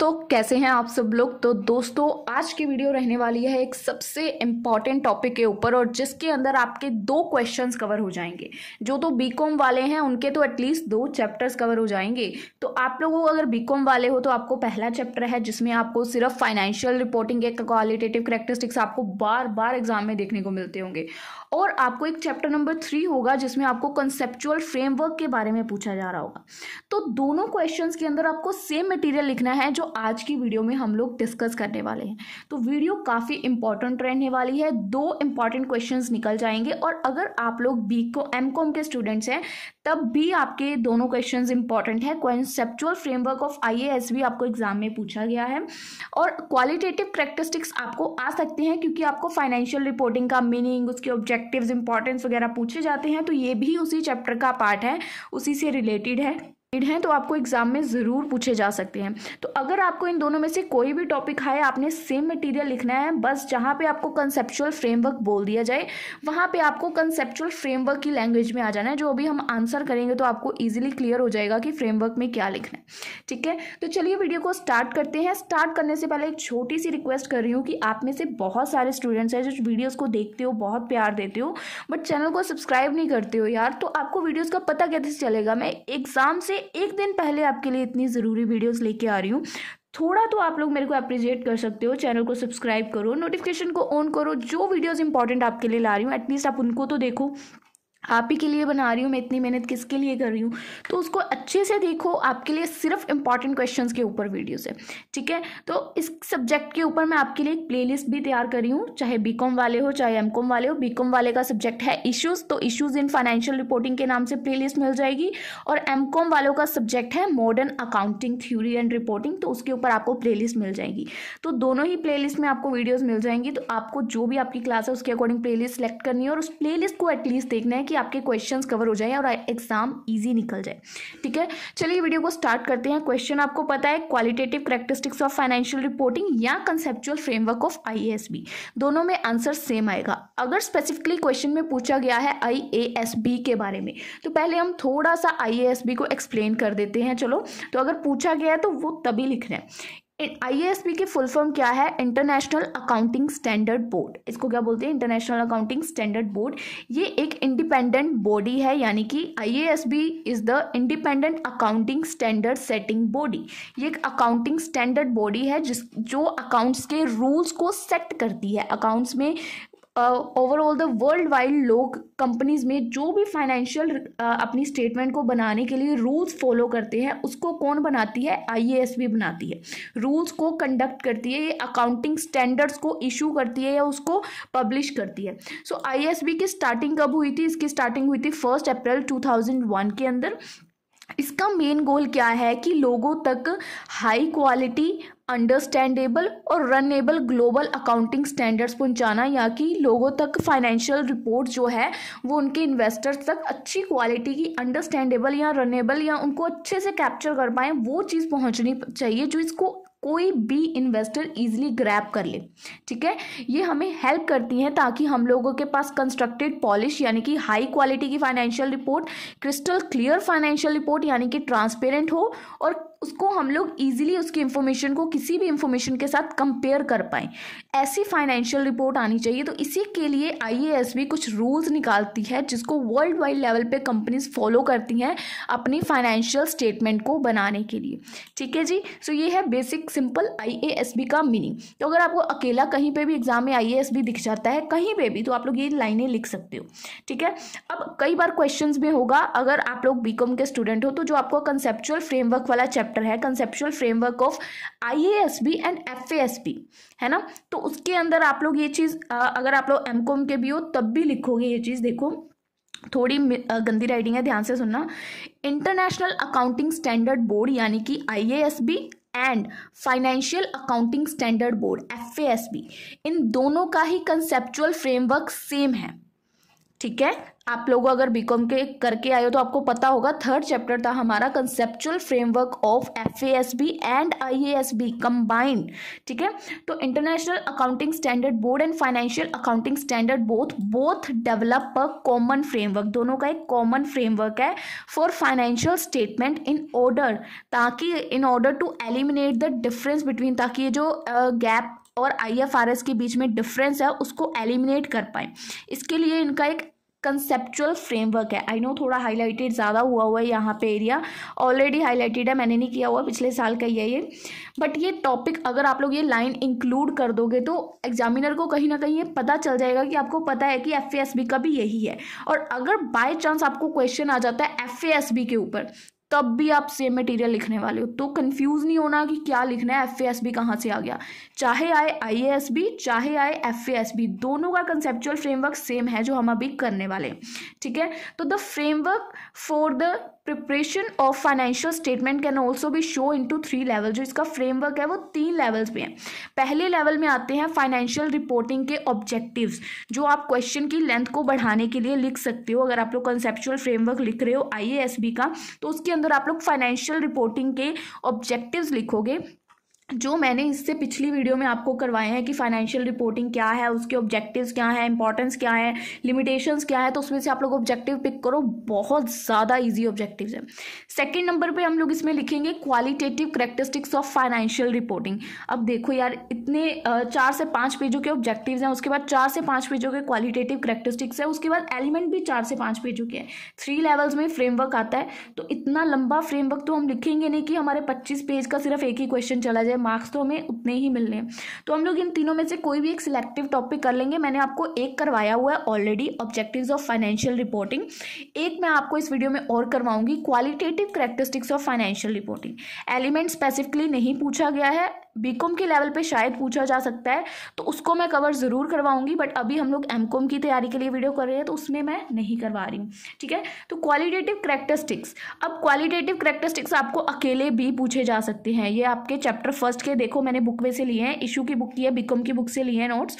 दोस्तों कैसे हैं आप सब लोग तो दोस्तों आज की वीडियो रहने वाली है एक सबसे इम्पॉर्टेंट टॉपिक के ऊपर और जिसके अंदर आपके दो क्वेश्चंस कवर हो जाएंगे जो तो बीकॉम वाले हैं उनके तो एटलीस्ट दो चैप्टर्स कवर हो जाएंगे तो आप लोगों अगर बीकॉम वाले हो तो आपको पहला चैप्टर है जिसमें आपको सिर्फ फाइनेंशियल रिपोर्टिंग के क्वालिटेटिव करेक्टरिस्टिक्स आपको बार बार एग्जाम में देखने को मिलते होंगे और आपको एक चैप्टर नंबर थ्री होगा जिसमें आपको कंसेप्चुअल फ्रेमवर्क के बारे में पूछा जा रहा होगा तो दोनों क्वेश्चन के अंदर आपको सेम मटीरियल लिखना है जो आज की वीडियो में हम लोग डिस्कस करने वाले हैं तो वीडियो काफ़ी इंपॉर्टेंट रहने वाली है दो इंपॉर्टेंट क्वेश्चंस निकल जाएंगे और अगर आप लोग बी को एम कॉम के स्टूडेंट्स हैं तब भी आपके दोनों क्वेश्चन इंपॉर्टेंट है कॉन्सेप्चुअल फ्रेमवर्क ऑफ आई भी आपको एग्जाम में पूछा गया है और क्वालिटेटिव करेक्टरिस्टिक्स आपको आ सकते हैं क्योंकि आपको फाइनेंशियल रिपोर्टिंग का मीनिंग उसके ऑब्जेक्टिव इंपॉर्टेंस वगैरह पूछे जाते हैं तो ये भी उसी चैप्टर का पार्ट है उसी से रिलेटेड है हैं तो आपको एग्जाम में ज़रूर पूछे जा सकते हैं तो अगर आपको इन दोनों में से कोई भी टॉपिक है आपने सेम मटेरियल लिखना है बस जहाँ पे आपको कंसेप्चुअल फ्रेमवर्क बोल दिया जाए वहाँ पे आपको कंसेप्चुअल फ्रेमवर्क की लैंग्वेज में आ जाना है जो अभी हम आंसर करेंगे तो आपको ईजिली क्लियर हो जाएगा कि फ्रेमवर्क में क्या लिखना है ठीक है तो चलिए वीडियो को स्टार्ट करते हैं स्टार्ट करने से पहले एक छोटी सी रिक्वेस्ट कर रही हूँ कि आप में से बहुत सारे स्टूडेंट्स हैं जो वीडियोज़ को देखते हो बहुत प्यार देते हो बट चैनल को सब्सक्राइब नहीं करते हो यार तो आपको वीडियोज़ का पता कैसे चलेगा मैं एग्ज़ाम से एक दिन पहले आपके लिए इतनी ज़रूरी वीडियोस लेके आ रही हूँ थोड़ा तो आप लोग मेरे को अप्रिशिएट कर सकते हो चैनल को सब्सक्राइब करो नोटिफिकेशन को ऑन करो जो वीडियोज़ इंपॉर्टेंट आपके लिए ला रही हूँ एटलीस्ट आप उनको तो देखो आप ही के लिए बना रही हूँ मैं इतनी मेहनत किसके लिए कर रही हूँ तो उसको अच्छे से देखो आपके लिए सिर्फ इंपॉर्टेंट क्वेश्चन के ऊपर वीडियोज़ है ठीक है तो इस सब्जेक्ट के ऊपर मैं आपके लिए एक प्लेलिस्ट भी तैयार कर रही हूँ चाहे बीकॉम वाले हो चाहे एमकॉम वाले हो बीकॉम वाले का सब्जेक्ट है इश्यूज़ तो इश्यूज़ इन फाइनेंशियल रिपोर्टिंग के नाम से लिस्ट मिल जाएगी और एमकॉम वालों का सब्जेक्ट है modern accounting theory and reporting तो उसके ऊपर आपको लिस्ट मिल जाएगी तो दोनों ही लिस्ट में आपको वीडियोज़ मिल जाएंगी तो आपको जो भी आपकी क्लास है उसके अकॉर्डिंग लिस्ट सेलेक्ट करनी है और उस लिस्ट को एटलीस्ट देखना है कि आपके क्वेश्चंस कवर हो जाएं और एग्ज़ाम इजी निकल जाए ठीक है चलिए वीडियो को स्टार्ट करते हैं क्वेश्चन आपको पता है qualitative characteristics of financial reporting या कंसेप्चुअल फ्रेमवर्क ऑफ आई दोनों में आंसर सेम आएगा अगर स्पेसिफिकली क्वेश्चन में पूछा गया है आई के बारे में तो पहले हम थोड़ा सा आई को एक्सप्लेन कर देते हैं चलो तो अगर पूछा गया है तो वो तभी लिख रहे हैं आई के फुल फॉर्म क्या है इंटरनेशनल अकाउंटिंग स्टैंडर्ड बोर्ड इसको क्या बोलते हैं इंटरनेशनल अकाउंटिंग स्टैंडर्ड बोर्ड ये एक इंडिपेंडेंट बॉडी है यानी कि I is the independent accounting standard setting body ये एक अकाउंटिंग स्टैंडर्ड बॉडी है जिस जो अकाउंट्स के रूल्स को सेट करती है अकाउंट्स में ओवरऑल द वर्ल्ड वाइड लोग कंपनीज में जो भी फाइनेंशियल uh, अपनी स्टेटमेंट को बनाने के लिए रूल्स फॉलो करते हैं उसको कौन बनाती है आई भी बनाती है रूल्स को कंडक्ट करती है ये अकाउंटिंग स्टैंडर्ड्स को इशू करती है या उसको पब्लिश करती है सो so, आई की स्टार्टिंग कब हुई थी इसकी स्टार्टिंग हुई थी फर्स्ट अप्रैल टू के अंदर इसका मेन गोल क्या है कि लोगों तक हाई क्वालिटी अंडरस्टैंडेबल और रनेबल ग्लोबल अकाउंटिंग स्टैंडर्ड्स पहुंचाना या कि लोगों तक फाइनेंशियल रिपोर्ट जो है वो उनके इन्वेस्टर्स तक अच्छी क्वालिटी की अंडरस्टैंडेबल या रनेबल या उनको अच्छे से कैप्चर कर पाएँ वो चीज़ पहुंचनी चाहिए जो इसको कोई भी इन्वेस्टर इजीली ग्रैप कर ले ठीक है ये हमें हेल्प करती हैं ताकि हम लोगों के पास कंस्ट्रक्टेड पॉलिश यानी कि हाई क्वालिटी की financial report crystal clear financial report यानी कि ट्रांसपेरेंट हो और उसको हम लोग ईजिली उसकी इन्फॉर्मेशन को किसी भी इन्फॉर्मेशन के साथ कंपेयर कर पाए ऐसी फाइनेंशियल रिपोर्ट आनी चाहिए तो इसी के लिए आई कुछ रूल्स निकालती है जिसको वर्ल्ड वाइड लेवल पे कंपनीज फॉलो करती हैं अपनी फाइनेंशियल स्टेटमेंट को बनाने के लिए ठीक है जी सो ये है बेसिक सिंपल आई का मीनिंग तो अगर आपको अकेला कहीं पर भी एग्जाम में आई दिख जाता है कहीं पर भी तो आप लोग ये लाइनें लिख सकते हो ठीक है अब कई बार क्वेश्चन में होगा अगर आप लोग बी के स्टूडेंट हो तो जो आपको कंसेप्चुअल फ्रेमवर्क वाला चैप्टर चैप्टर है conceptual framework of IASB and FASB है ना तो उसके अंदर आप लोग ये चीज़ अगर आप लोग एमकॉम के भी हो तब भी लिखोगे ये चीज़ देखो थोड़ी गंदी राइटिंग है ध्यान से सुनना इंटरनेशनल अकाउंटिंग स्टैंडर्ड बोर्ड यानी कि IASB and financial accounting standard board FASB इन दोनों का ही कंसेप्चुअल फ्रेमवर्क सेम है ठीक है आप लोग अगर बीकॉम के करके आए हो तो आपको पता होगा थर्ड चैप्टर था हमारा conceptual framework of F and I combined ठीक है तो international accounting standard board and financial accounting standard both both develop a common framework दोनों का एक कॉमन फ्रेमवर्क है for financial statement in order ताकि in order to eliminate the difference between ताकि ये जो गैप uh, और आईएफआरएस के बीच में डिफरेंस है उसको एलिमिनेट कर पाए इसके लिए इनका एक कंसेप्चुअल फ्रेमवर्क है आई नो थोड़ा हाईलाइटेड ज़्यादा हुआ हुआ है यहाँ पे एरिया ऑलरेडी हाईलाइटेड है मैंने नहीं किया हुआ पिछले साल का ही है ये बट ये टॉपिक अगर आप लोग ये लाइन इंक्लूड कर दोगे तो एग्जामिनर को कहीं ना कहीं ये पता चल जाएगा कि आपको पता है कि एफ का भी यही है और अगर बाई चांस आपको क्वेश्चन आ जाता है एफ के ऊपर तब भी आप सेम मटेरियल लिखने वाले हो तो कंफ्यूज नहीं होना कि क्या लिखना है एफ ए एस बी कहाँ से आ गया चाहे आए आई ए एस बी चाहे आए एफ ए एस बी दोनों का कंसेप्चुअल फ्रेमवर्क सेम है जो हम अभी करने वाले हैं ठीक है तो the framework for the preparation of financial statement can also भी show in two three level जो इसका फ्रेमवर्क है वो तीन लेवल्स पे हैं पहले लेवल में आते हैं फाइनेंशियल रिपोर्टिंग के ऑब्जेक्टिव्स जो आप क्वेश्चन की लेंथ को बढ़ाने के लिए लिख सकते हो अगर आप लोग कंसेप्चुअल फ्रेमवर्क लिख रहे हो आई का तो उसके अंदर आप लोग फाइनेंशियल रिपोर्टिंग के ऑब्जेक्टिव लिखोगे जो मैंने इससे पिछली वीडियो में आपको करवाए हैं कि फाइनेंशियल रिपोर्टिंग क्या है उसके ऑब्जेक्टिव्स क्या है इंपॉर्टेंस क्या है लिमिटेशंस क्या है तो उसमें से आप लोग ऑब्जेक्टिव पिक करो बहुत ज़्यादा इजी ऑब्जेक्टिव्स हैं सेकंड नंबर पे हम लोग इसमें लिखेंगे qualitative characteristics of financial reporting अब देखो यार इतने चार से पाँच पेजों के ऑब्जेक्टिव हैं उसके बाद चार से पाँच पेजों के क्वालिटेटिव करेक्टरिस्टिक्स है उसके बाद एलिमेंट भी चार से पाँच पेजों के हैं थ्री लेवल्स में फ्रेमवर्क आता है तो इतना लंबा फ्रेमवर्क तो हम लिखेंगे नहीं कि हमारे पच्चीस पेज का सिर्फ एक ही क्वेश्चन चला जाए मार्क्स तो हमें उतने ही मिलने तो हम लोग इन तीनों में से कोई भी एक सिलेक्टिव टॉपिक कर लेंगे मैंने आपको एक करवाया हुआ है already objective of financial reporting एक मैं आपको इस वीडियो में और करवाऊंगी qualitative characteristics of financial reporting element specifically नहीं पूछा गया है बीकॉम के लेवल पे शायद पूछा जा सकता है तो उसको मैं कवर ज़रूर करवाऊंगी बट अभी हम लोग एमकॉम की तैयारी के लिए वीडियो कर रहे हैं तो उसमें मैं नहीं करवा रही हूँ ठीक है तो क्वालिटेटिव करेक्टरिस्टिक्स अब क्वालिटेटिव करेक्टरिस्टिक्स आपको अकेले भी पूछे जा सकते हैं ये आपके चैप्टर फर्स्ट के देखो मैंने बुक में से लिए हैं इशू की बुक की है बीकॉम की बुक से लिए हैं नोट्स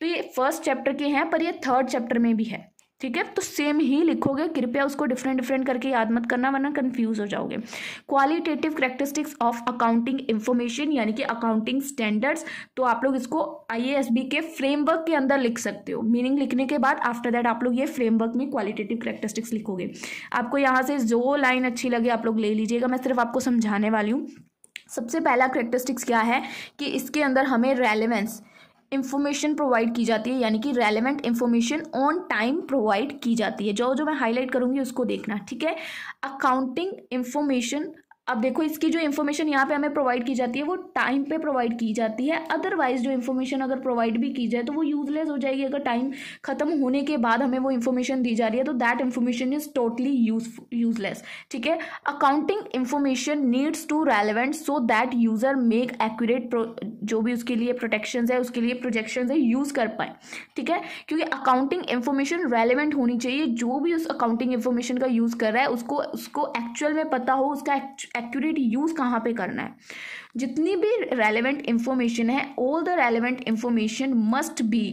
तो ये फर्स्ट चैप्टर के हैं पर ये थर्ड चैप्टर में भी है ठीक है तो सेम ही लिखोगे कृपया उसको डिफरेंट डिफरेंट करके याद मत करना वरना कंफ्यूज हो जाओगे qualitative characteristics of accounting information यानी कि अकाउंटिंग स्टैंडर्ड्स तो आप लोग इसको आई के फ्रेमवर्क के अंदर लिख सकते हो मीनिंग लिखने के बाद आफ्टर दैट आप लोग ये फ्रेमवर्क में क्वालिटेटिव करेक्टरिस्टिक्स लिखोगे आपको यहाँ से जो लाइन अच्छी लगे आप लोग ले लीजिएगा मैं सिर्फ आपको समझाने वाली हूँ सबसे पहला करेक्टरिस्टिक्स क्या है कि इसके अंदर हमें रेलिवेंस इन्फॉर्मेशन प्रोवाइड की जाती है यानी कि relevant information on time provide की जाती है जो जो मैं हाईलाइट करूँगी उसको देखना ठीक है अकाउंटिंग इन्फॉर्मेशन अब देखो इसकी जो इन्फॉर्मेशन यहाँ पे हमें प्रोवाइड की जाती है वो टाइम पे प्रोवाइड की जाती है अदरवाइज जो इन्फॉर्मेशन अगर प्रोवाइड भी की जाए तो वो यूजलेस हो जाएगी अगर टाइम खत्म होने के बाद हमें वो इन्फॉर्मेशन दी जा रही है तो that information is totally useless ठीक है accounting information needs to relevant so that user make accurate जो भी उसके लिए प्रोटेक्शन है उसके लिए प्रोजेक्शन है यूज कर पाए ठीक है क्योंकि अकाउंटिंग इन्फॉर्मेशन रेलिवेंट होनी चाहिए जो भी उस अकाउंटिंग इन्फॉर्मेशन का यूज कर रहा है उसको उसको एक्चुअल में पता हो उसका एक्यूरेट यूज़ कहाँ पे करना है जितनी भी रेलिवेंट इंफॉर्मेशन है all the relevant information must be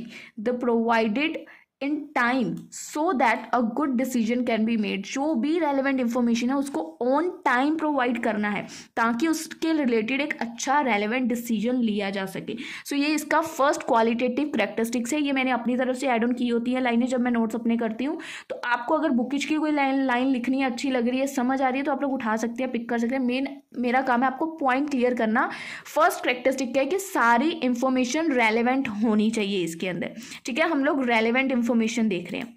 the provided in time so that a good decision can be made जो भी रेलिवेंट इन्फॉर्मेशन है उसको ऑन टाइम प्रोवाइड करना है ताकि उसके रिलेटेड एक अच्छा रेलिवेंट डिसीजन लिया जा सके सो so, ये इसका फर्स्ट क्वालिटेटिव करेक्टरिस्टिक्स है ये मैंने अपनी तरफ से एड ऑन की होती है लाइनें जब मैं नोट्स अपने करती हूँ तो आपको अगर बुकिज की कोई लाइन लाइन लिखनी है अच्छी लग रही है समझ आ रही है तो आप लोग उठा सकते हैं पिक कर सकते हैं मेन मेरा काम है आपको पॉइंट क्लियर करना फर्स्ट करेक्टरिस्टिक क्या है कि सारी इन्फॉर्मेशन रेलिवेंट होनी चाहिए इसके अंदर ठीक है हम लोग रेलिवेंट इंफॉर्मेशन देख रहे हैं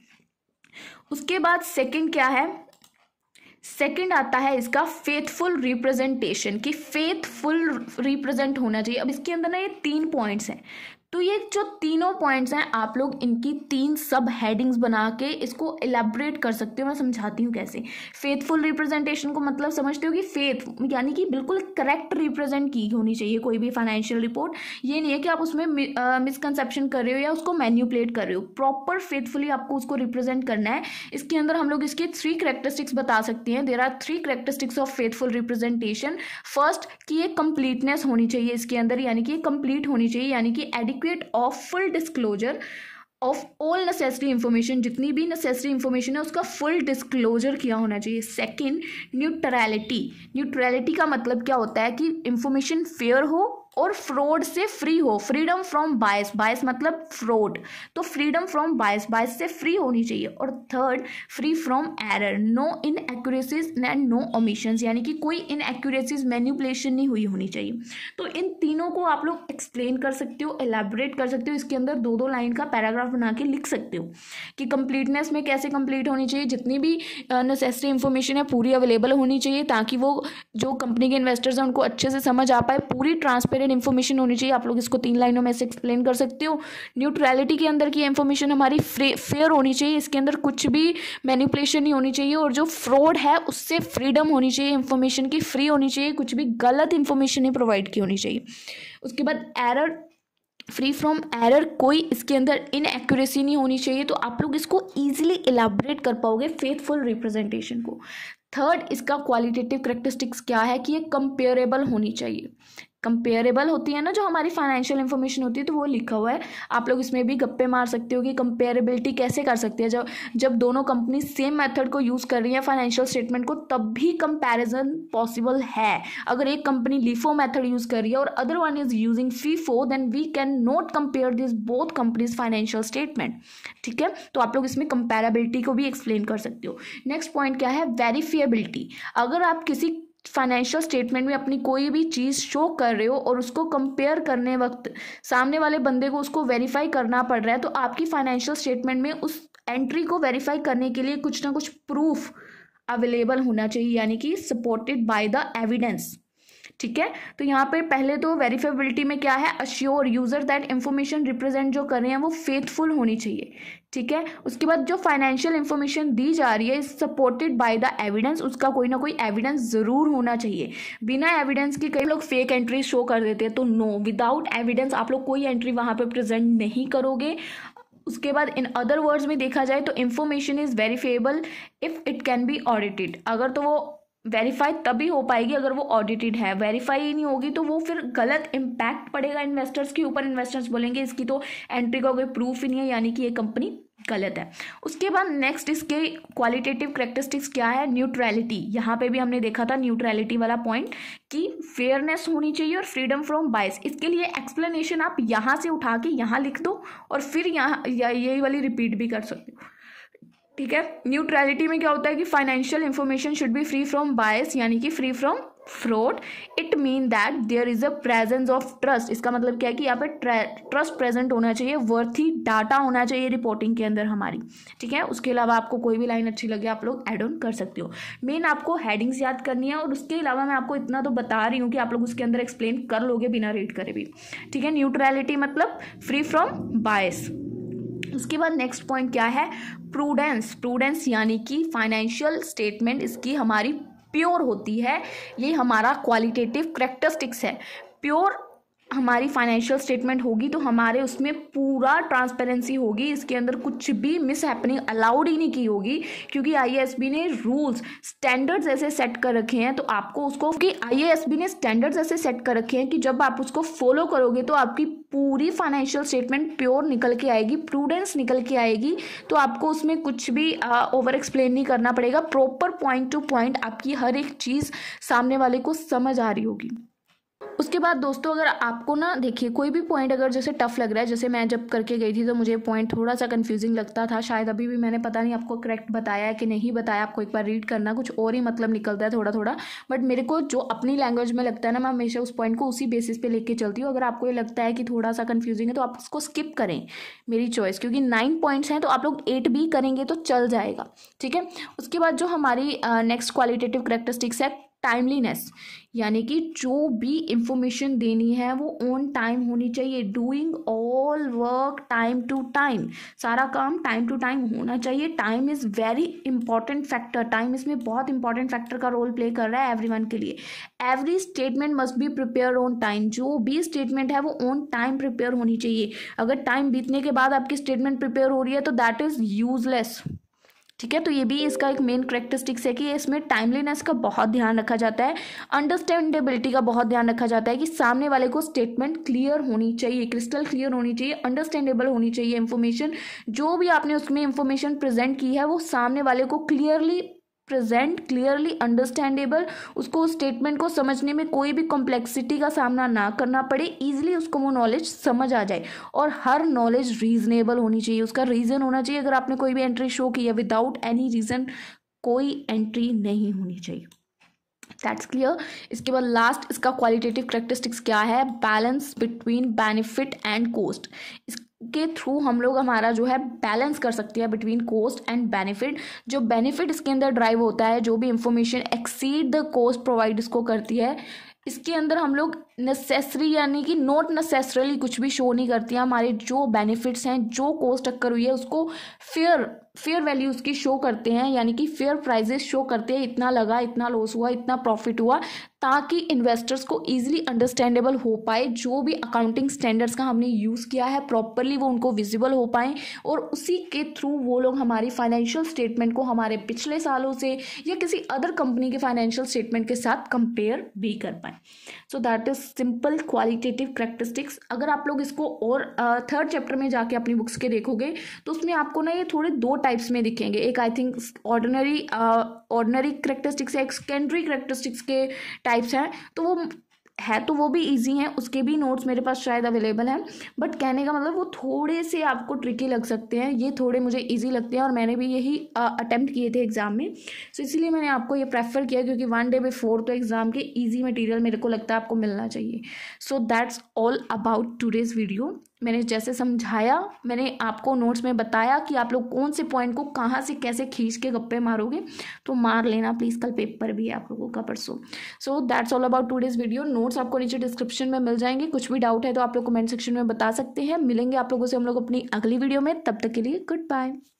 उसके बाद सेकंड क्या है सेकंड आता है इसका फेथफुल रिप्रेजेंटेशन कि फेथफुल रिप्रेजेंट होना चाहिए अब इसके अंदर ना ये तीन पॉइंट्स हैं तो ये जो तीनों पॉइंट्स हैं आप लोग इनकी तीन सब हेडिंग्स बना के इसको एलेबरेट कर सकते हो मैं समझाती हूँ कैसे फेथफुल रिप्रेजेंटेशन को मतलब समझते हो कि फेथ यानी कि बिल्कुल करेक्ट रिप्रेजेंट की होनी चाहिए कोई भी फाइनेंशियल रिपोर्ट ये नहीं है कि आप उसमें मिसकनसेप्शन कर रहे हो या उसको मैन्यूपलेट कर रहे हो प्रॉपर फेथफुली आपको उसको रिप्रेजेंट करना है इसके अंदर हम लोग इसके थ्री करेक्टरिस्टिक्स बता सकते हैं there are three characteristics of faithful representation first कि ये कंप्लीटनेस होनी चाहिए इसके अंदर यानी कि कंप्लीट होनी चाहिए यानी कि एडिक adequate of full disclosure of all necessary information जितनी भी नेसेसरी इंफॉर्मेशन है उसका फुल डिस्क्लोजर किया होना चाहिए सेकेंड न्यूट्रैलिटी न्यूट्रैलिटी का मतलब क्या होता है कि इंफॉर्मेशन फेयर हो और फ्रॉड से फ्री हो फ्रीडम फ्रॉम बायस बायस मतलब फ्रॉड तो फ्रीडम फ्रॉम बायस बायस से फ्री होनी चाहिए और third free from error no inaccuracies and no omission यानी कि कोई इन एक्यूरेसीज मैन्यूपलेशन नहीं हुई होनी चाहिए तो इन तीनों को आप लोग एक्सप्लेन कर सकते हो एलेबरेट कर सकते हो इसके अंदर दो दो लाइन का पैराग्राफ बना के लिख सकते हो कि कंप्लीटनेस में कैसे कंप्लीट होनी चाहिए जितनी भी नेसेसरी इंफॉर्मेशन है पूरी अवेलेबल होनी चाहिए ताकि वो जो कंपनी के इन्वेस्टर्स हैं उनको अच्छे से समझ आ पाए पूरी ट्रांसपेरेंट रिलेवेंट इन्फॉर्मेशन होनी चाहिए आप लोग इसको तीन लाइनों में से एक्सप्लेन कर सकते हो न्यूट्रैलिटी के अंदर की इन्फॉर्मेशन हमारी फेयर होनी चाहिए इसके अंदर कुछ भी मैनिपुलेशन नहीं होनी चाहिए और जो फ्रॉड है उससे फ्रीडम होनी चाहिए इन्फॉर्मेशन की फ्री होनी चाहिए कुछ भी गलत इन्फॉर्मेशन नहीं प्रोवाइड की होनी चाहिए उसके बाद एरर फ्री फ्रॉम एरर कोई इसके अंदर इन एक्यूरेसी नहीं होनी चाहिए तो आप लोग इसको ईजिली एलाबरेट कर पाओगे फेथफुल रिप्रेजेंटेशन को थर्ड इसका क्वालिटेटिव करेक्टरिस्टिक्स क्या है कि ये कंपेयरेबल होनी चाहिए कंपेयरेबल होती है ना जो हमारी फाइनेंशियल इन्फॉर्मेशन होती है तो वो लिखा हुआ है आप लोग इसमें भी गप्पे मार सकते हो कि कंपेयरेबिलिटी कैसे कर सकते हैं जब जब दोनों कंपनी सेम मेथड को यूज़ कर रही है फाइनेंशियल स्टेटमेंट को तब भी कंपैरिजन पॉसिबल है अगर एक कंपनी लिफो मेथड यूज़ कर रही है और other one is using FIFO then we can not compare this both companies financial statement ठीक है तो आप लोग इसमें कंपेरेबिलिटी को भी एक्सप्लेन कर सकते हो नेक्स्ट पॉइंट क्या है वेरीफिएबिलिटी अगर आप किसी फाइनेंशियल स्टेटमेंट में अपनी कोई भी चीज़ शो कर रहे हो और उसको कंपेयर करने वक्त सामने वाले बंदे को उसको वेरीफाई करना पड़ रहा है तो आपकी फाइनेंशियल स्टेटमेंट में उस एंट्री को वेरीफाई करने के लिए कुछ ना कुछ प्रूफ अवेलेबल होना चाहिए यानी कि सपोर्टेड बाय द एविडेंस ठीक है तो यहाँ पर पहले तो वेरीफेबिलिटी में क्या है assure user that information represent जो कर रहे हैं वो फेथफुल होनी चाहिए ठीक है उसके बाद जो फाइनेंशियल इन्फॉर्मेशन दी जा रही है सपोर्टेड बाय द एविडेंस उसका कोई ना कोई एविडेंस ज़रूर होना चाहिए बिना एविडेंस के कई लोग फेक एंट्री शो कर देते हैं तो नो विदाउट एविडेंस आप लोग कोई एंट्री वहाँ पर प्रेजेंट नहीं करोगे उसके बाद इन अदर वर्ड्स में देखा जाए तो information is verifiable if it can be audited अगर तो वो वेरीफाई तभी हो पाएगी अगर वो ऑडिटेड है वेरीफाई ही नहीं होगी तो वो फिर गलत इम्पैक्ट पड़ेगा इन्वेस्टर्स के ऊपर इन्वेस्टर्स बोलेंगे इसकी तो एंट्री का कोई प्रूफ ही नहीं है यानी कि ये कंपनी गलत है उसके बाद नेक्स्ट इसके क्वालिटेटिव करेक्टरिस्टिक्स क्या है न्यूट्रैलिटी यहाँ पे भी हमने देखा था न्यूट्रैलिटी वाला पॉइंट कि फेयरनेस होनी चाहिए और फ्रीडम फ्रॉम बाइस इसके लिए एक्सप्लेनेशन आप यहाँ से उठा के यहाँ लिख दो और फिर यहाँ यही वाली रिपीट भी कर सकते हो ठीक है न्यूट्रैलिटी में क्या होता है कि financial information should be free from bias यानी कि free from fraud it mean that there is a presence of trust इसका मतलब क्या है कि यहाँ पे ट्रस्ट प्रेजेंट होना चाहिए वर्थी डाटा होना चाहिए रिपोर्टिंग के अंदर हमारी ठीक है उसके अलावा आपको कोई भी लाइन अच्छी लगे आप लोग एड ऑन कर सकते हो मेन आपको हेडिंग्स याद करनी है और उसके अलावा मैं आपको इतना तो बता रही हूँ कि आप लोग उसके अंदर एक्सप्लेन कर लोगे बिना रीड करे भी ठीक है न्यूट्रैलिटी मतलब फ्री फ्रॉम बायस उसके बाद नेक्स्ट पॉइंट क्या है प्रूडेंस प्रूडेंस यानी कि फाइनेंशियल स्टेटमेंट इसकी हमारी प्योर होती है ये हमारा क्वालिटेटिव करेक्टरिस्टिक्स है प्योर हमारी फाइनेंशियल स्टेटमेंट होगी तो हमारे उसमें पूरा ट्रांसपेरेंसी होगी इसके अंदर कुछ भी मिस हैपनिंग अलाउड ही नहीं की होगी क्योंकि आईएएसबी ने रूल्स स्टैंडर्ड्स ऐसे सेट कर रखे हैं तो आपको उसको कि आईएएसबी ने स्टैंडर्ड्स ऐसे सेट कर रखे हैं कि जब आप उसको फॉलो करोगे तो आपकी पूरी फाइनेंशियल स्टेटमेंट प्योर निकल के आएगी प्रूडेंस निकल के आएगी तो आपको उसमें कुछ भी ओवर एक्सप्लेन नहीं करना पड़ेगा प्रॉपर पॉइंट टू पॉइंट आपकी हर एक चीज़ सामने वाले को समझ आ रही होगी उसके बाद दोस्तों अगर आपको ना देखिए कोई भी पॉइंट अगर जैसे टफ लग रहा है जैसे मैं जब करके गई थी तो मुझे पॉइंट थोड़ा सा कंफ्यूजिंग लगता था शायद अभी भी मैंने पता नहीं आपको करेक्ट बताया है कि नहीं बताया आपको एक बार रीड करना कुछ और ही मतलब निकलता है थोड़ा थोड़ा बट मेरे को जो अपनी लैंग्वेज में लगता है ना मैं हमेशा उस पॉइंट को उसी बेसिस पर लेके चलती हूँ अगर आपको ये लगता है कि थोड़ा सा कन्फ्यूजिंग है तो आप उसको स्किप करें मेरी चॉइस क्योंकि नाइन पॉइंट्स हैं तो आप लोग एट भी करेंगे तो चल जाएगा ठीक है उसके बाद जो हमारी नेक्स्ट क्वालिटेटिव करेक्टरिस्टिक्स है टाइमलीनेस यानी कि जो भी इंफॉर्मेशन देनी है वो ऑन टाइम होनी चाहिए doing all work time to time सारा काम टाइम टू टाइम होना चाहिए time is very important factor time इसमें बहुत इंपॉर्टेंट फैक्टर का रोल प्ले कर रहा है एवरीवन के लिए every statement must be prepare on time जो भी स्टेटमेंट है वो ऑन टाइम प्रिपेयर होनी चाहिए अगर टाइम बीतने के बाद आपकी स्टेटमेंट प्रिपेयर हो रही है तो दैट इज़ यूजलेस ठीक है तो ये भी इसका एक मेन करेक्टरिस्टिक्स है कि इसमें टाइमलीनेस का बहुत ध्यान रखा जाता है अंडरस्टैंडेबिलिटी का बहुत ध्यान रखा जाता है कि सामने वाले को स्टेटमेंट क्लियर होनी चाहिए क्रिस्टल क्लियर होनी चाहिए अंडरस्टैंडेबल होनी चाहिए इन्फॉर्मेशन जो भी आपने उसमें इन्फॉर्मेशन प्रेजेंट की है वो सामने वाले को क्लियरली प्रेजेंट क्लियरली अंडरस्टैंडेबल उसको उस स्टेटमेंट को समझने में कोई भी कॉम्प्लेक्सिटी का सामना ना करना पड़े ईजिली उसको वो नॉलेज समझ आ जाए और हर नॉलेज रीजनेबल होनी चाहिए उसका रीज़न होना चाहिए अगर आपने कोई भी एंट्री शो की है विदाउट एनी रीज़न कोई एंट्री नहीं होनी चाहिए दैट्स क्लियर इसके बाद लास्ट इसका क्वालिटेटिव करेक्टरिस्टिक्स क्या है balance between benefit and cost इस के थ्रू हम लोग हमारा जो है बैलेंस कर सकते हैं बिटवीन कोस्ट एंड बेनिफिट जो बेनिफिट इसके अंदर ड्राइव होता है जो भी information exceed the cost provide इसको करती है इसके अंदर हम लोग नेसेसरी यानी कि नॉट नेसेसरली कुछ भी शो नहीं करती हैं हमारे जो बेनिफिट्स हैं जो कोस्ट टक्कर हुई है उसको फेयर फेयर वैल्यूज़ की शो करते हैं यानी कि फेयर प्राइजेस शो करते हैं इतना लगा इतना लॉस हुआ इतना प्रॉफिट हुआ ताकि इन्वेस्टर्स को ईजिली अंडरस्टैंडेबल हो पाए जो भी अकाउंटिंग स्टैंडर्ड्स का हमने यूज़ किया है प्रॉपरली वो उनको विजिबल हो पाए और उसी के थ्रू वो लोग हमारी फाइनेंशियल स्टेटमेंट को हमारे पिछले सालों से या किसी अदर कंपनी के फाइनेंशियल स्टेटमेंट के साथ कंपेयर भी कर पाए so that is simple qualitative characteristics अगर आप लोग इसको और थर्ड uh, चैप्टर में जाके अपनी बुक्स के देखोगे तो उसमें आपको ना ये थोड़े दो टाइम टाइप्स में दिखेंगे एक I think ordinary ordinary characteristics है एक सेकेंडरी करेक्टरिस्टिक्स के टाइप्स हैं तो वो है तो वो भी इजी हैं उसके भी नोट्स मेरे पास शायद अवेलेबल हैं बट कहने का मतलब वो थोड़े से आपको ट्रिकी लग सकते हैं ये थोड़े मुझे इजी लगते हैं और मैंने भी यही अटैम्प्ट uh, किए थे एग्ज़ाम में सो so, इसीलिए मैंने आपको ये प्रेफर किया क्योंकि वन डे बिफोर तो एग्ज़ाम के ईजी मटीरियल मेरे को लगता है आपको मिलना चाहिए so that's all about today's video मैंने जैसे समझाया मैंने आपको नोट्स में बताया कि आप लोग कौन से पॉइंट को कहाँ से कैसे खींच के गप्पे मारोगे तो मार लेना प्लीज़ कल पेपर भी है आप लोगों का परसों so that's all about today's video notes आपको नीचे डिस्क्रिप्शन में मिल जाएंगे कुछ भी डाउट है तो आप लोग कमेंट सेक्शन में बता सकते हैं मिलेंगे आप लोगों से हम लोग अपनी अगली वीडियो में तब तक के लिए गुड बाय